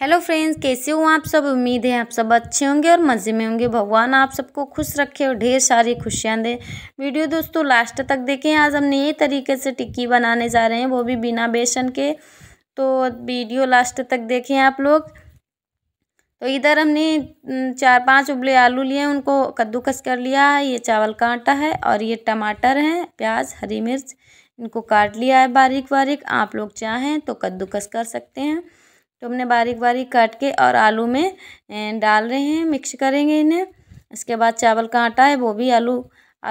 hello friends कैसे हो आप सब उम्मीद है आप सब अच्छे होंगे और मज़े में होंगे भगवान आप सबको खुश रखे और ढेर सारी खुशियाँ दें वीडियो दोस्तों लास्ट तक देखें आज हम नए तरीके से टिक्की बनाने जा रहे हैं वो भी बिना बेसन के तो वीडियो लास्ट तक देखें आप लोग तो इधर हमने चार पांच उबले आलू लिए उनको कद्दूकस कर लिया है ये चावल का आटा है और ये टमाटर हैं प्याज हरी मिर्च इनको काट लिया है बारीक बारीक आप लोग चाहें तो कद्दूकस कर सकते हैं तो हमने बारीक बारीक काट के और आलू में डाल रहे हैं मिक्स करेंगे इन्हें इसके बाद चावल का आटा है वो भी आलू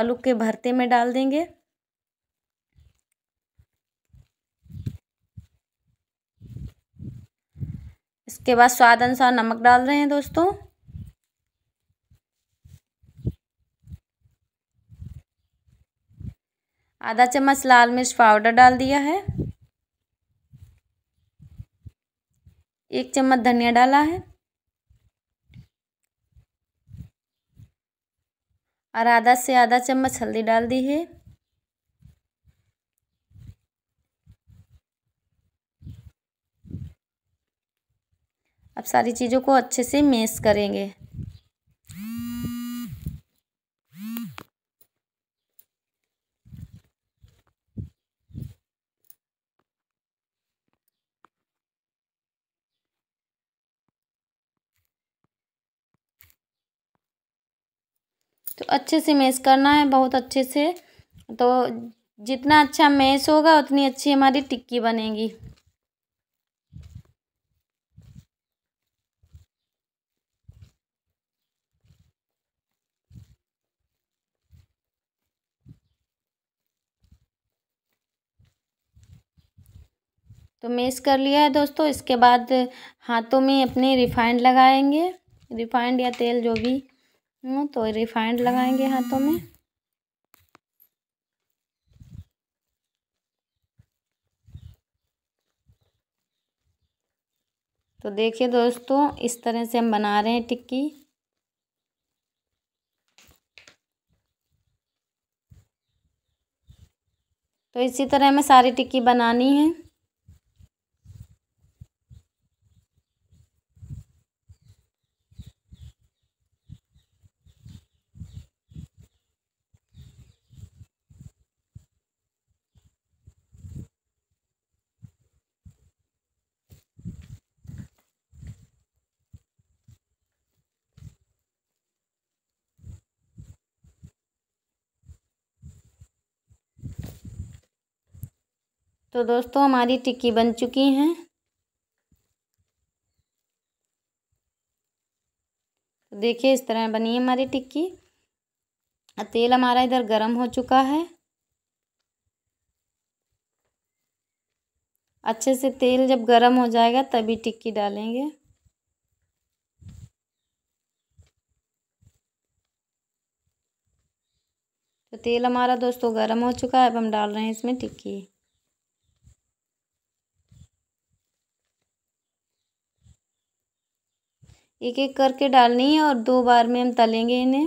आलू के भरते में डाल देंगे इसके बाद स्वाद अनुसार नमक डाल रहे हैं दोस्तों आधा चम्मच लाल मिर्च पाउडर डाल दिया है एक चम्मच धनिया डाला है और आधा से आधा चम्मच हल्दी डाल दी है अब सारी चीज़ों को अच्छे से मेस करेंगे तो अच्छे से मैश करना है बहुत अच्छे से तो जितना अच्छा मैश होगा उतनी अच्छी हमारी टिक्की बनेगी तो मेस कर लिया है दोस्तों इसके बाद हाथों में अपने रिफाइंड लगाएंगे रिफाइंड या तेल जो भी हूँ हम्म, तो रिफाइंड लगाएंगे हाथों में तो देखिए दोस्तों इस तरह से हम बना रहे हैं टिक्की तो इसी तरह हमें सारी टिक्की बनानी है तो दोस्तों हमारी टिक्की बन चुकी हैं तो देखिए इस तरह बनी है हमारी टिक्की तेल हमारा इधर गर्म हो चुका है अच्छे से तेल जब गर्म हो जाएगा तभी टिक्की डालेंगे तो तेल हमारा दोस्तों गर्म हो चुका है अब हम डाल रहे हैं इसमें टिक्की एक एक करके डालनी है और दो बार में हम तलेंगे इन्हें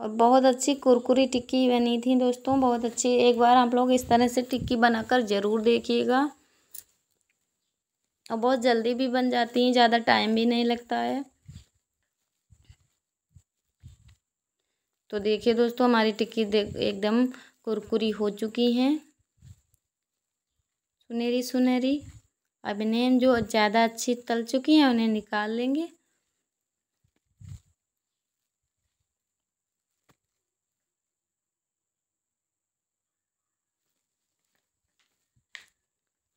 और बहुत अच्छी कुरकुरी टिक्की बनी थी दोस्तों बहुत अच्छी एक बार आप लोग इस तरह से टिक्की बनाकर ज़रूर देखिएगा और बहुत जल्दी भी बन जाती हैं ज़्यादा टाइम भी नहीं लगता है तो देखिए दोस्तों हमारी टिक्की एकदम कुरकुरी हो चुकी हैं सुनहरी सुनहरी अब इन्हें जो ज़्यादा अच्छी तल चुकी हैं उन्हें निकाल लेंगे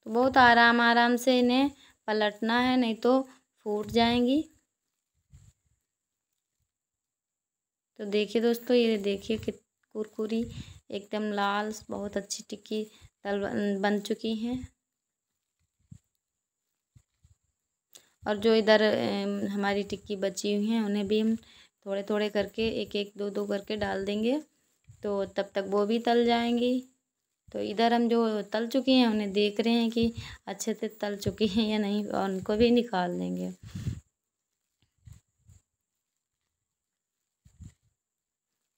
तो बहुत आराम आराम से इन्हें पलटना है नहीं तो फूट जाएंगी तो देखिए दोस्तों ये देखिए कि कुरकुरी एकदम लाल बहुत अच्छी टिक्की तल बन चुकी हैं और जो इधर हमारी टिक्की बची हुई हैं उन्हें भी हम थोड़े थोड़े करके एक एक दो दो करके डाल देंगे तो तब तक वो भी तल जाएंगी तो इधर हम जो तल चुकी हैं उन्हें देख रहे हैं कि अच्छे से तल चुकी हैं या नहीं और उनको भी निकाल देंगे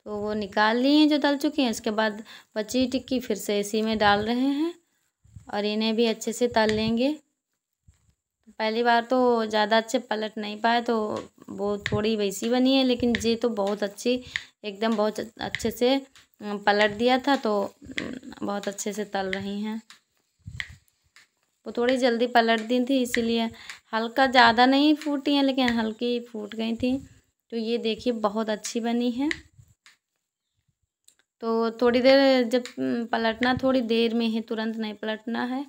तो वो निकाल लिए हैं जो तल चुके हैं इसके बाद बची टिक्की फिर से इसी में डाल रहे हैं और इन्हें भी अच्छे से तल लेंगे पहली बार तो ज़्यादा अच्छे पलट नहीं पाए तो वो थोड़ी वैसी बनी है लेकिन ये तो बहुत अच्छी एकदम बहुत अच्छे से पलट दिया था तो बहुत अच्छे से तल रही हैं वो थोड़ी जल्दी पलट दी थी इसीलिए हल्का ज़्यादा नहीं फूटी हैं लेकिन हल्की फूट गई थी तो ये देखिए बहुत अच्छी बनी है तो थोड़ी देर जब पलटना थोड़ी देर में ही तुरंत नहीं पलटना है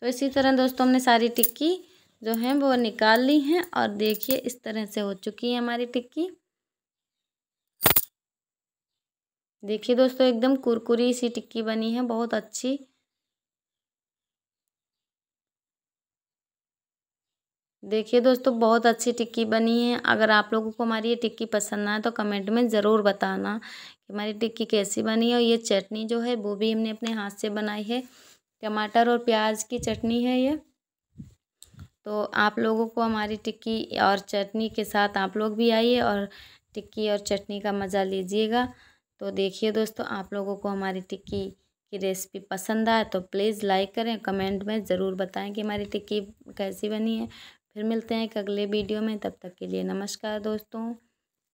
तो इसी तरह दोस्तों हमने सारी टिक्की जो है वो निकाल ली हैं और देखिए इस तरह से हो चुकी है हमारी टिक्की देखिए दोस्तों एकदम कुरकुरी सी टिक्की बनी है बहुत अच्छी देखिए दोस्तों बहुत अच्छी टिक्की बनी है अगर आप लोगों को हमारी ये टिक्की पसंद आए तो कमेंट में ज़रूर बताना कि हमारी टिक्की कैसी बनी है और ये चटनी जो है वो भी हमने अपने हाथ से बनाई है टमाटर और प्याज की चटनी है ये तो आप लोगों को हमारी टिक्की और चटनी के साथ आप लोग भी आइए और टिक्की और चटनी का मज़ा लीजिएगा तो देखिए दोस्तों आप लोगों को हमारी टिक्की की रेसिपी पसंद आए तो प्लीज़ लाइक करें कमेंट में ज़रूर बताएं कि हमारी टिक्की कैसी बनी है फिर मिलते हैं एक अगले वीडियो में तब तक के लिए नमस्कार दोस्तों